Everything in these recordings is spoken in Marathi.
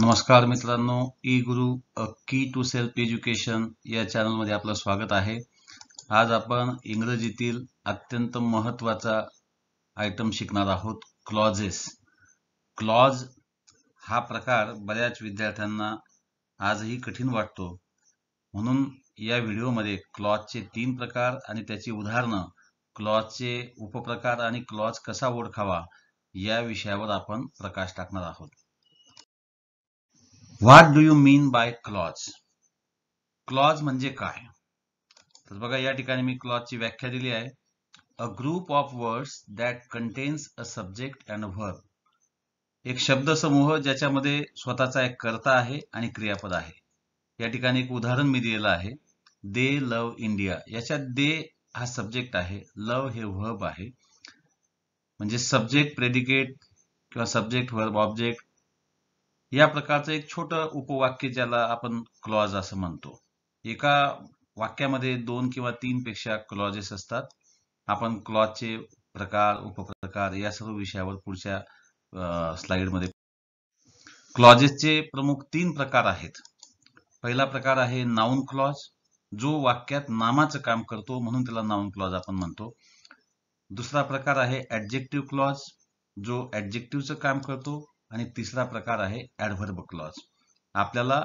नमस्कार मित्रांनो ई गुरु की टू सेल्फ एज्युकेशन या चॅनलमध्ये आपलं स्वागत आहे आज आपण इंग्रजीतील अत्यंत महत्त्वाचा आयटम शिकणार आहोत क्लॉजेस क्लॉज हा प्रकार बऱ्याच विद्यार्थ्यांना आजही कठीण वाटतो म्हणून या व्हिडिओमध्ये क्लॉजचे तीन प्रकार आणि त्याची उदाहरणं क्लॉजचे उपप्रकार आणि क्लॉज कसा ओळखावा या विषयावर आपण प्रकाश टाकणार आहोत what do you mean by clause clause म्हणजे काय तर बघा या ठिकाणी मी क्लॉजची व्याख्या दिली आहे a group of words that contains a subject and verb एक शब्द शब्दसमूह ज्याच्यामध्ये स्वतःचा एक कर्ता आहे आणि क्रियापद आहे या ठिकाणी एक उदाहरण मी दिलेलं आहे दे लव इंडिया याच्यात दे हा सब्जेक्ट आहे लव हे व्हर्ब आहे म्हणजे सब्जेक्ट प्रेडिकेट किंवा सब्जेक्ट व्हर्ब ऑब्जेक्ट या प्रकारचं एक छोटं उपवाक्य ज्याला आपण क्लॉज असं म्हणतो एका वाक्यामध्ये दोन किंवा तीन पेक्षा क्लॉजेस असतात आपण क्लॉजचे प्रकार उपप्रकार या सर्व विषयावर पुढच्या स्लाइडमध्ये क्लॉजेसचे प्रमुख तीन प्रकार आहेत पहिला प्रकार आहे नाऊन क्लॉज जो वाक्यात नामाचं काम करतो म्हणून त्याला नाऊन क्लॉज आपण म्हणतो दुसरा प्रकार आहे ऍडजेक्टिव्ह क्लॉज जो ऍडजेक्टिव्हचं काम करतो आणि तिसरा प्रकार आहे ऍडव्हर्ब क्लॉज आपल्याला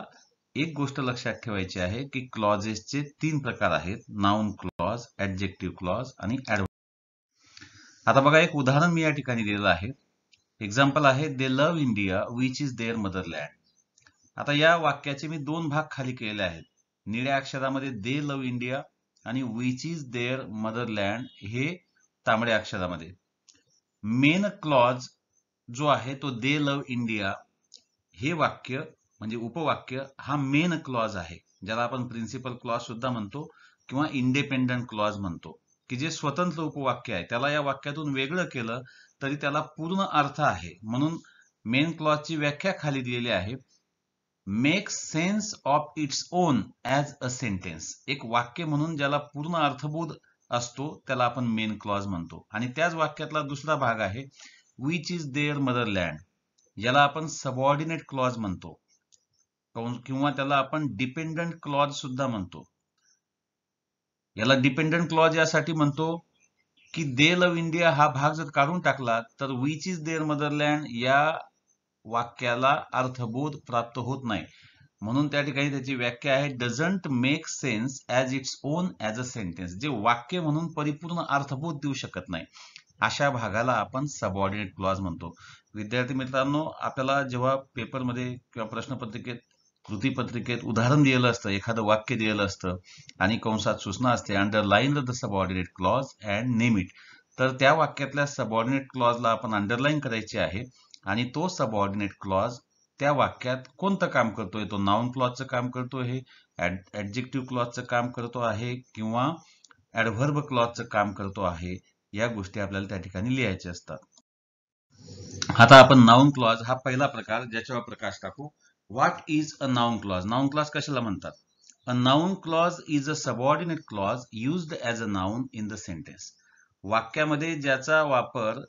एक गोष्ट लक्षात ठेवायची आहे की क्लॉजेसचे तीन प्रकार आहेत नाउन क्लॉज ऍडजेक्टिव्ह क्लॉज आणि ऍडव्हर्ब आता बघा एक उदाहरण मी या ठिकाणी दिलेलं आहे एक्झाम्पल आहे they love India which is their motherland आता या वाक्याचे मी दोन भाग खाली केलेले आहेत निळ्या अक्षरामध्ये दे लव इंडिया आणि विच इज देअर मदरलँड हे तांबड्या अक्षरामध्ये मेन क्लॉज जो आहे तो दे लव इंडिया हे वाक्य म्हणजे उपवाक्य हा मेन क्लॉज आहे ज्याला आपण प्रिन्सिपल क्लॉज सुद्धा म्हणतो किंवा इंडिपेंडंट क्लॉज म्हणतो की जे स्वतंत्र उपवाक्य आहे त्याला या वाक्यातून वेगळं केलं तरी त्याला पूर्ण अर्थ आहे म्हणून मेन क्लॉजची व्याख्या खाली दिलेली आहे make sense of its own as a sentence एक वाक्य म्हणून ज्याला पूर्ण अर्थबोध असतो त्याला आपण मेन क्लॉज म्हणतो आणि त्याच वाक्यातला दुसरा भाग आहे विच इज देअर मदरलँड याला आपण सबऑर्डिनेट क्लॉज म्हणतो किंवा त्याला आपण डिपेंडंट क्लॉज सुद्धा म्हणतो याला डिपेंडंट क्लॉज यासाठी म्हणतो की दे लव इंडिया हा भाग जर काढून टाकला तर विच इज देअर मदरलँड या वाक्याला अर्थबोध प्राप्त होत नाही म्हणून त्या ठिकाणी त्याची व्याख्या आहे doesn't make sense as its own as a sentence जे वाक्य म्हणून परिपूर्ण अर्थबोध देऊ शकत नाही अशा भागाला आपण सबऑर्डिनेट क्लॉज म्हणतो विद्यार्थी मित्रांनो आपल्याला जेव्हा पेपरमध्ये किंवा प्रश्नपत्रिकेत कृतीपत्रिकेत उदाहरण दिलेलं असतं एखादं वाक्य दिलेलं असतं आणि कंसात सूचना असते underline the subordinate clause and name it तर त्या वाक्यातल्या सबऑर्डिनेट क्लॉजला आपण अंडरलाईन करायची आहे आणि तो सबऑर्डिनेट क्लॉज त्या वाक्यात कोणतं काम करतोय तो नाऊन क्लॉजचं काम करतो आहे ऍडजेक्टिव्ह क्लॉजचं काम करतो आहे किंवा ऍडव्हर्ब क्लॉजचं काम करतो आहे या गोष्टी आपल्याला त्या ठिकाणी लिहायच्या असतात आता आपण नाऊन क्लॉज हा पहिला प्रकार ज्याच्यावर प्रकाश टाकू what is a noun clause noun clause कशाला म्हणतात a noun clause is a subordinate clause use as a noun in the sentence वाक्यामध्ये ज्याचा वापर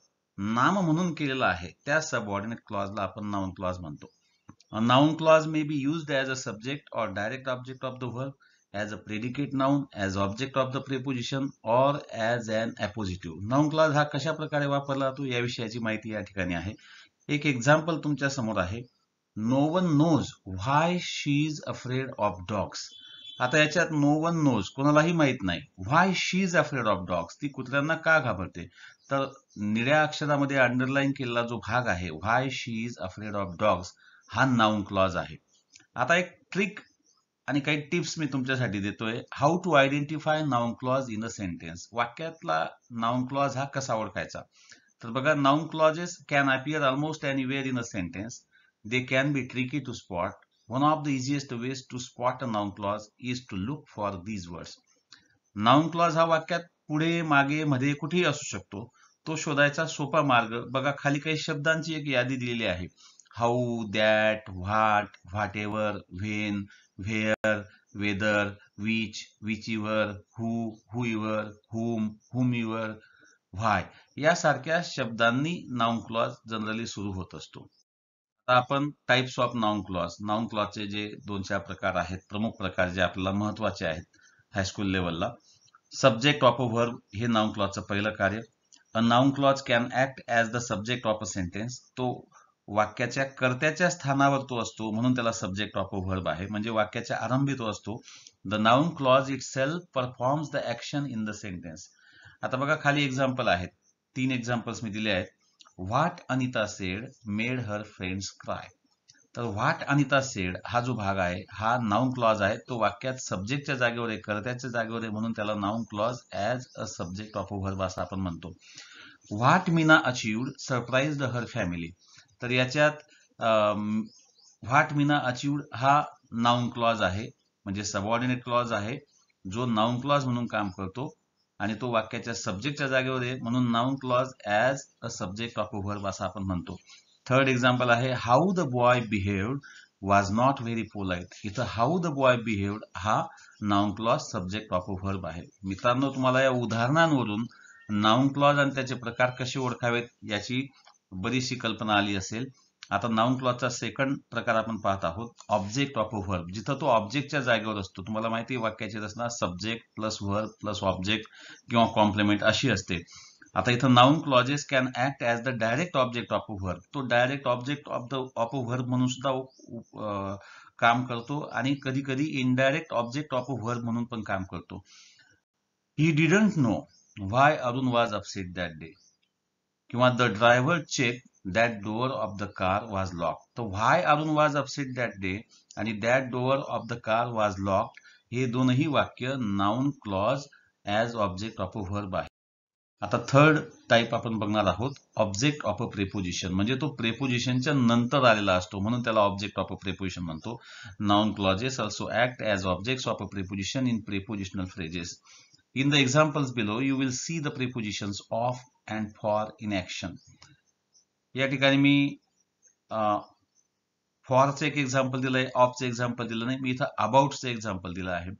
नाम म्हणून केलेला आहे त्या सबऑर्डिनेट क्लॉजला आपण नाऊन क्लॉज म्हणतो noun clause may be used as a subject or direct object of the verb as a predicate noun, as object of the preposition or as an appositive. Noun clause हा कशा प्रकारे वापरला जातो या विषयाची माहिती या ठिकाणी आहे एक एक्झाम्पल तुमच्या समोर आहे no one knows why she is afraid of dogs आता याच्यात नो वन नोज कोणालाही माहित नाही why she is afraid of dogs ती कुत्र्यांना का घाबरते तर निळ्या अक्षरामध्ये अंडरलाईन केलेला जो भाग आहे why she is afraid of dogs हा नाऊन क्लॉज आहे आता एक ट्रिक आणि काही टिप्स मी तुमच्यासाठी देतोय how to identify noun clause in a sentence वाक्यातला नाउन क्लॉज हा कसा ओळखायचा तर बघा noun clauses can appear almost anywhere in a sentence they can be tricky to spot one of the easiest ways to spot a noun clause is to look for these words noun clause हा वाक्यात पुढे मागे मध्ये कुठेही असू शकतो तो शोधायचा सोपा मार्ग बघा खाली काही शब्दांची एक यादी दिलेली आहे how that what whatever when where whether which whichever, who, who whom, ever whom whomever why सारख्या शब्दांनी नाउन क्लॉज जनरली सुरू होत असतो आता आपण types of noun clause noun क्लॉजचे जे दोन चार प्रकार आहेत प्रमुख प्रकार जे आपल्याला महत्वाचे आहेत हायस्कूल लेवलला सब्जेक्ट ऑफ अ व्हर्ब हे नाउन क्लॉजचं पहिलं कार्य a noun clause can act as the subject of a sentence तो वाक्याच्या कर्त्याच्या स्थानावर तो असतो म्हणून त्याला सब्जेक्ट ऑफ व्हर्ब आहे म्हणजे वाक्याच्या आरंभी तो असतो the noun clause itself performs the action in the sentence आता बघा खाली एक्झाम्पल आहेत तीन एक्झाम्पल्स मी दिले आहेत what Anita said made her friends cry तर व्हाट अनिता सेड हा जो भाग आहे हा नाऊन क्लॉज आहे तो वाक्यात सब्जेक्टच्या जागेवर आहे कर्त्याच्या जागेवर आहे म्हणून त्याला noun clause as a subject of verb असं आपण म्हणतो what Meena achieved surprise her family तर याच्यात व्हाट मिना अचीव्ड हा नाउन क्लॉज आहे म्हणजे सबऑर्डिनेट क्लॉज आहे जो नाउन क्लॉज म्हणून काम करतो आणि तो वाक्याच्या सब्जेक्टच्या जागेवर आहे म्हणून noun clause as a subject of verb असं आपण म्हणतो थर्ड एक्झाम्पल आहे how the boy behaved was not very polite इथं हाऊ द बॉय बिहेव्ड हा noun clause subject of verb आहे मित्रांनो तुम्हाला या उदाहरणांवरून नाउन क्लॉज आणि त्याचे प्रकार कसे ओळखावेत याची बरीचशी कल्पना आली असेल आता नाऊन क्लॉजचा सेकंड प्रकार आपण पाहत आहोत ऑब्जेक्ट ऑफ अ व्हर्ब जिथं तो ऑब्जेक्टच्या जागेवर असतो तुम्हाला माहिती वाक्याची रचना subject plus verb plus object किंवा कॉम्प्लिमेंट अशी असते आता इथं noun clauses can act as the direct object of a verb तो direct object of the of a verb म्हणून सुद्धा काम करतो आणि कधी कधी indirect object of a verb म्हणून पण काम करतो he didn't know why Arun was upset that day किंवा the driver check that door of the car was locked. So why Arun was upset that day आणि that door of the car was locked हे दोनही वाक्य noun clause as object of a verb आहे आता थर्ड टाईप आपण बघणार आहोत ऑब्जेक्ट ऑफ अ प्रेपोजिशन म्हणजे तो प्रेपोजिशनच्या नंतर आलेला असतो म्हणून त्याला ऑब्जेक्ट ऑफ अ प्रेपोजिशन म्हणतो noun clauses also act as objects of a preposition in prepositional phrases in the examples below you will see the prepositions of and for in action या ठिकाणी मी फॉरचं एक एक्झाम्पल दिलं आहे ऑफचं एक्झाम्पल दिलं नाही मी इथं अबाउटचं एक्झाम्पल दिलं आहे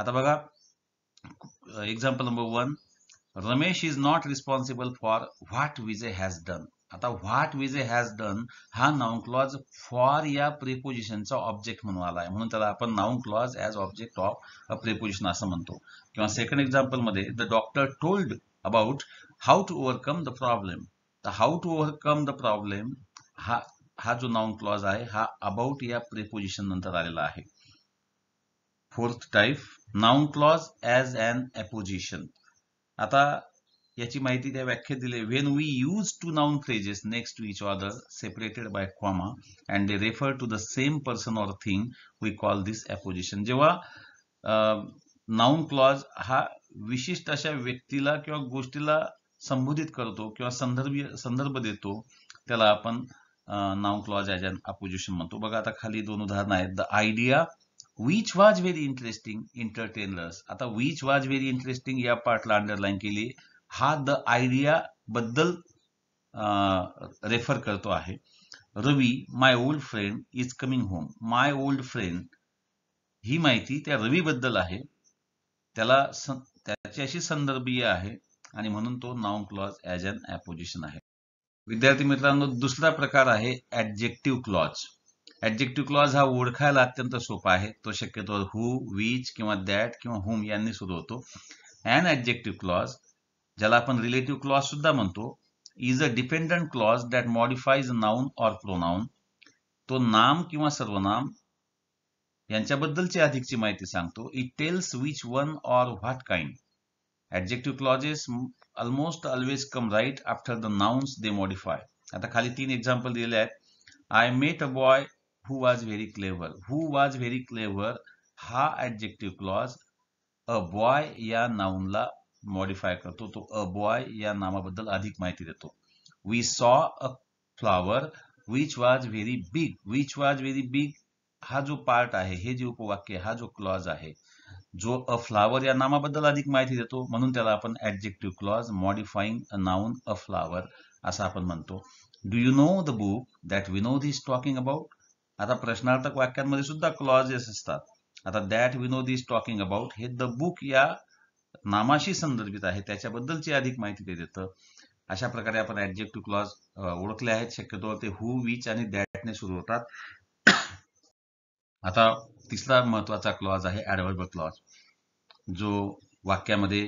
आता बघा example number one Ramesh is not responsible for what Vijay has done आता व्हॉट विजय हॅज डन हा नाऊन क्लॉज फॉर या प्रिपोजिशनचा ऑब्जेक्ट म्हणून आला आहे म्हणून त्याला आपण noun clause as object of a preposition असं म्हणतो किंवा सेकंड मध्ये the doctor told about how to overcome the problem तर how to overcome the problem हा हा जो नाउन क्लॉज आहे हा अबाउट या प्रेपोजिशन नंतर आलेला आहे fourth type noun clause as an apposition आता याची माहिती त्या व्याख्या दिली when we use two noun phrases next to each other separated by comma and they refer to the same person or thing we call this apposition जेव्हा नाउन क्लॉज हा विशिष्ट अशा व्यक्तीला किंवा गोष्टीला संबोधित करतो किंवा संदर्भीय संदर्भ देतो त्याला आपण नाव क्लॉज ॲज अन अपोजिशन म्हणतो बघा आता खाली दोन उदाहरणं आहेत the idea which was very interesting entertainers आता विच वाज व्हेरी इंटरेस्टिंग या पार्टला अंडरलाईन केली हा द आयडिया बद्दल रेफर करतो आहे Ravi my old friend is coming home my old friend ही माहिती त्या रवीबद्दल आहे त्याला त्याच्याशी संदर्भीय आहे आणि म्हणून तो noun clause as an apposition आहे विद्यार्थी मित्रांनो दुसरा प्रकार आहे ऍडजेक्टिव्ह क्लॉज ऍडजेक्टिव्ह क्लॉज हा ओळखायला अत्यंत सोपा आहे तो शक्यतो हु विच किंवा दॅट किंवा हुम यांनी सुरू होतो अँड ऍडजेक्टिव्ह क्लॉज ज्याला आपण रिलेटिव्ह क्लॉज सुद्धा म्हणतो is a dependent clause that modifies noun or pronoun तो नाम किंवा सर्वनाम यांच्याबद्दलची अधिकची माहिती सांगतो it tells which one or what kind adjective clauses almost always come right after the nouns they modify आता खाली तीन एक्झाम्पल दिलेले आहेत I met a boy who was very clever who was very clever हा ऍडजेक्टिव्ह क्लॉज अ बॉय या नाऊनला मॉडिफाय करतो तो अ बॉय या नामाबद्दल अधिक माहिती देतो we saw a flower which was very big which was very big हा जो पार्ट आहे हे जे उपवाक्य हा जो क्लॉज आहे जो अ फ्लावर या नामाबद्दल अधिक माहिती देतो म्हणून त्याला आपण adjective clause modifying a noun a flower असं आपण म्हणतो do you know the book that Vinod is talking about आता प्रश्नार्थक वाक्यांमध्ये सुद्धा क्लॉजेस असतात आता that Vinod is talking about हे द बुक या नामाशी संदर्भित आहे त्याच्याबद्दलची अधिक माहिती ते देतं अशा प्रकारे आपण ऍडजेक्टिव्ह क्लॉज ओळखले आहेत शक्यतो ते हु विच आणि दॅटने सुरू होतात आता तिसरा महत्वाचा क्लॉज आहे ऍडवर्ब क्लॉज जो वाक्यामध्ये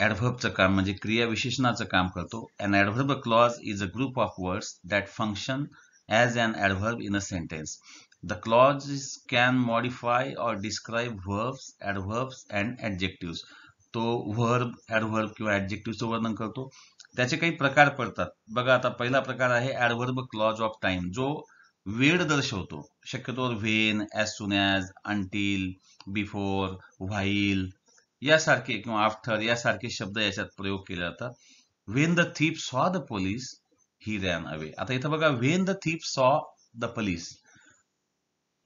ॲडव्हर्बचं काम म्हणजे क्रियाविशेषणाचं काम करतो and adverb clause is a group of words that function as an adverb in a sentence the clause is can modify or describe verbs adverbs and adjectives तो व्हर्ब ॲडव्हर्ब किंवा ॲडजेक्टिव्हचं वर्णन करतो त्याचे काही प्रकार पडतात बघा आता पहिला प्रकार आहे ॲडव्हर्ब क्लॉज ऑफ टाइम जो वेळ दर्शवतो शक्यतो when as soon as until before while यासारखे किंवा आफ्टर यासारखे शब्द याच्यात प्रयोग केले जातात when the thief saw the police he ran away आता इथं बघा when the thief saw the police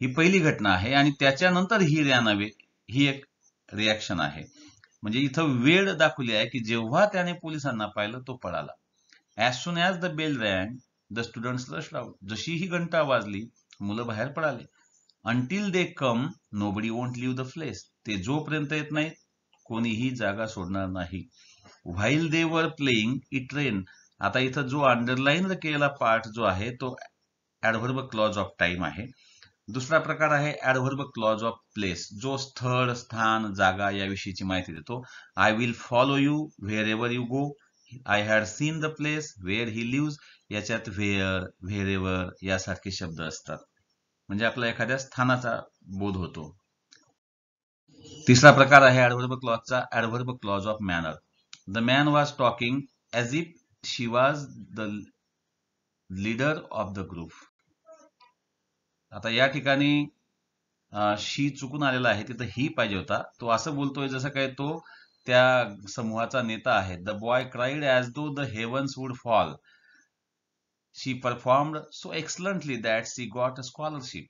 ही पहिली घटना आहे आणि त्याच्यानंतर ही रॅन अवे ही एक रिॲक्शन आहे म्हणजे इथं वेळ दाखवली आहे की जेव्हा त्याने पोलिसांना पाहिलं तो पळाला as soon as the bell rang the students rush जशी ही घंटा वाजली मुलं बाहेर पडाले until they come nobody won't leave the place ते जोपर्यंत येत नाहीत कोणीही जागा सोडणार नाही व्हाईल दे वर प्लेईंग इट ट्रेन आता इथं जो अंडरलाईन केलेला पार्ट जो आहे तो ऍडव्हर्ब क्लॉज ऑफ टाइम आहे दुसरा प्रकार आहे ऍडव्हर्ब क्लॉज ऑफ प्लेस जो स्थळ स्थान जागा याविषयीची माहिती देतो I will follow you wherever you go I had seen the place where he live याच्यात वेअर व्हेरेवर यासारखे शब्द असतात म्हणजे आपला एखाद्या स्थानाचा बोध होतो तिसरा प्रकार आहे ऍडव्हर्ब क्लॉजचा adverb clause of manner the man was talking as if she was the leader of the group आता या ठिकाणी शी चुकून आलेला आहे तिथं ही पाहिजे होता तो असं बोलतोय जसं काय तो त्या समूहाचा नेता आहे the boy cried as though the heavens would fall She performed so excellently that she got a scholarship.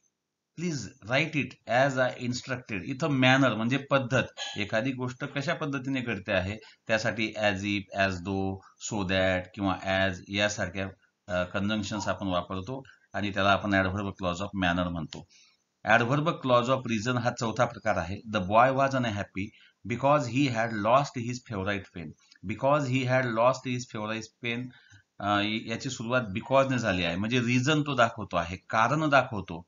Please write it as I instructed इथं मॅनर म्हणजे पद्धत एखादी गोष्ट कशा पद्धतीने घडते आहे त्यासाठी as if as though so that किंवा ॲज यासारख्या कन्झंक्शन्स आपण वापरतो आणि त्याला आपण ॲडव्हर्ब क्लॉज ऑफ मॅनर म्हणतो ॲडव्हर्ब क्लॉज ऑफ रिझन हा चौथा प्रकार आहे the boy was an unhappy because he had lost his favourite pen because he had lost his favourite pen याची सुरुवात बिकॉजने झाली आहे म्हणजे रिझन तो दाखवतो आहे कारण दाखवतो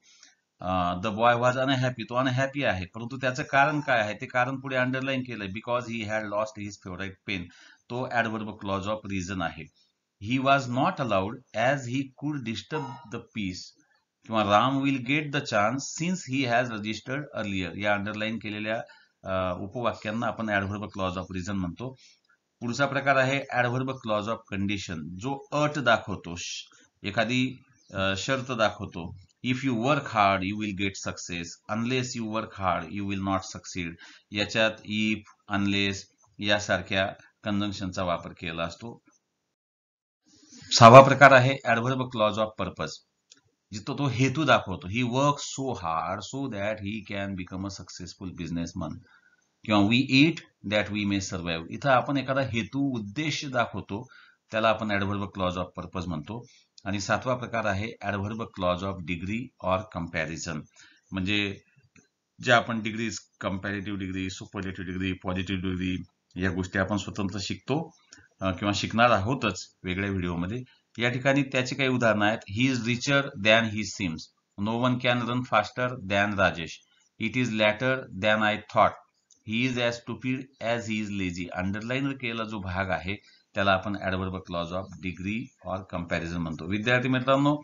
द बॉय वॉज अनहॅपी तो अनहॅपी आहे परंतु त्याचं कारण काय आहे ते कारण पुढे अंडरलाईन केलंय because he had lost his favourite pen तो ऍडवर्ब क्लॉज ऑफ रिझन आहे ही वाज not allowed age he could disturb the peace किंवा Ram will get the chance since he has registered earlier या अंडरलाईन केलेल्या उपवाक्यांना आपण ऍडव्हर्ब क्लॉज ऑफ रिझन म्हणतो पुढचा प्रकार आहे ऍडव्हर्ब क्लॉज ऑफ कंडिशन जो अट दाखवतो एखादी शर्त दाखवतो if you work hard you will get success unless you work hard you will not succeed याच्यात इफ अनलेस यासारख्या कन्झंक्शनचा वापर केला असतो सहावा प्रकार आहे ऍडव्हर्ब क्लॉज ऑफ पर्पज जिथं तो हेतू दाखवतो he work so hard so that he can become a successful businessman किंवा we eat that we may survive इथं आपण एखादा हेतू उद्देश दाखवतो त्याला आपण ऍडव्हर्ब क्लॉज ऑफ पर्पज म्हणतो आणि सातवा प्रकार आहे adverb clause of degree or comparison म्हणजे जे आपण degrees comparative degree superlative degree positive degree या गोष्टी आपण स्वतंत्र शिकतो किंवा शिकणार आहोतच वेगळ्या व्हिडिओमध्ये या ठिकाणी त्याचे काही उदाहरणं आहेत he is richer than he seems no one can run faster than Rajesh it is later than I thought he is as stupid as he is lazy underline केलेला जो भाग आहे त्याला आपण adverb clause of degree or comparison म्हणतो विद्यार्थी मित्रांनो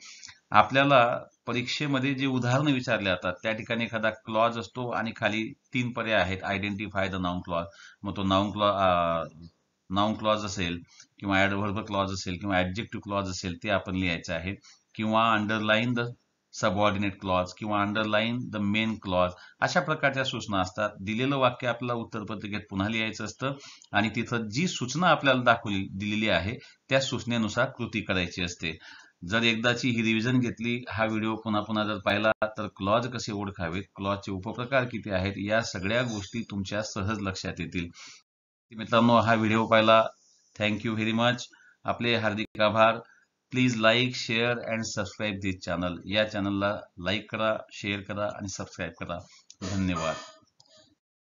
आपल्याला परीक्षेमध्ये जे उदाहरण विचारले जातात त्या ठिकाणी एखादा क्लॉज असतो आणि खाली तीन पर्याय आहेत आयडेंटिफाय द नाउन क्लॉज मग तो नाऊन क्लॉज नाउन क्लॉज असेल किंवा ॲडव्हर्ब क्लॉज असेल किंवा ॲडजेक्टिव्ह क्लॉज असेल ते आपण लिहायचे आहे किंवा अंडरलाईन द सबऑर्डिनेट क्लॉज किंवा अंडरलाईन द मेन क्लॉज अशा प्रकारच्या सूचना असतात दिलेलं वाक्य आपल्याला उत्तरपत्रिकेत पुन्हा लिहायचं असतं आणि तिथं जी सूचना आपल्याला दाखवली दिलेली आहे त्या सूचनेनुसार कृती करायची असते जर एकदाची ही रिव्हिजन घेतली हा व्हिडिओ पुन्हा पुन्हा जर पाहिला तर क्लॉज कसे ओळखावेत क्लॉजचे उपप्रकार किती आहेत या सगळ्या गोष्टी तुमच्या सहज लक्षात येतील मित्रांनो हा व्हिडिओ पाहिला थँक्यू व्हेरी मच आपले हार्दिक आभार please like share and subscribe this channel या चॅनलला लाईक करा शेअर करा आणि सबस्क्राईब करा धन्यवाद